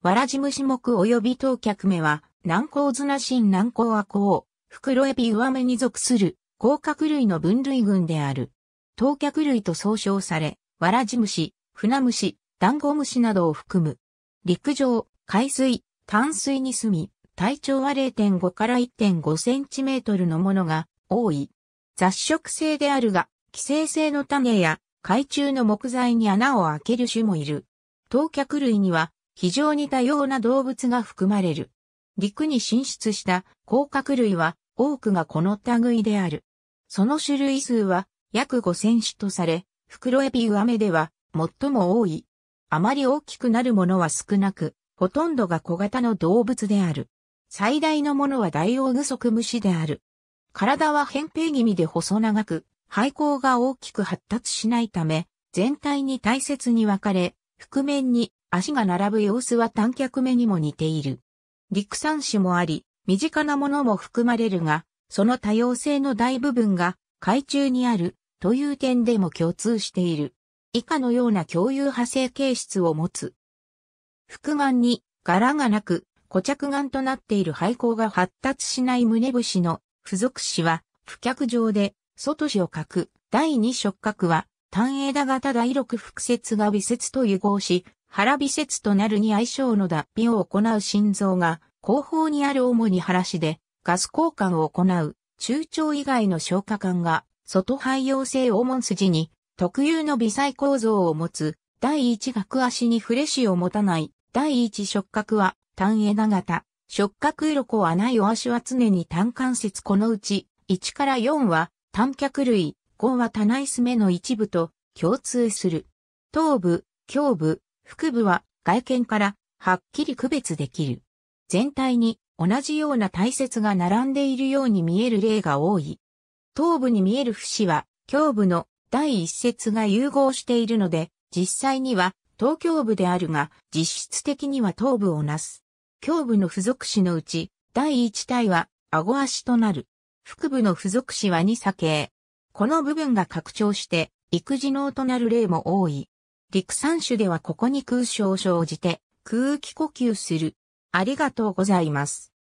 わらじむ目及び当客目は、南高綱新南高亜高、袋エビ上目に属する、甲殻類の分類群である。当客類と総称され、わらじ虫、船虫、ダンゴムシなどを含む。陸上、海水、淡水に住み、体長は0.5から1.5センチメートルのものが多い。雑食性であるが、寄生性の種や海中の木材に穴を開ける種もいる。当客類には非常に多様な動物が含まれる。陸に進出した甲殻類は多くがこの類である。その種類数は約5000種とされ、袋エビウアメでは最も多い。あまり大きくなるものは少なく、ほとんどが小型の動物である。最大のものはダイオウグソクムシである。体は扁平気味で細長く、肺光が大きく発達しないため、全体に大切に分かれ、覆面に足が並ぶ様子は短脚目にも似ている。陸産種もあり、身近なものも含まれるが、その多様性の大部分が海中にあるという点でも共通している。以下のような共有派生形質を持つ。副眼に柄がなく、固着眼となっている廃校が発達しない胸節の付属詞は、不脚上で、外詞を書く、第二触角は、単枝型第六複節が微節と融合し、腹微節となるに相性の脱皮を行う心臓が、後方にある主に腹死で、ガス交換を行う、中腸以外の消化管が、外肺陽性黄門筋に、特有の微細構造を持つ、第一学足にフレシを持たない、第一触覚は、単枝型、触覚鱗はないお足は常に単関節このうち、1から4は、単脚類、5は棚椅子目の一部と、共通する。頭部、胸部、腹部は外見からはっきり区別できる。全体に同じような体節が並んでいるように見える例が多い。頭部に見える節は、胸部の第一節が融合しているので、実際には頭胸部であるが、実質的には頭部をなす。胸部の付属詞のうち、第一体は顎足となる。腹部の付属詞は二鎖形。この部分が拡張して、育児脳となる例も多い。陸産種ではここに空床を生じて、空気呼吸する。ありがとうございます。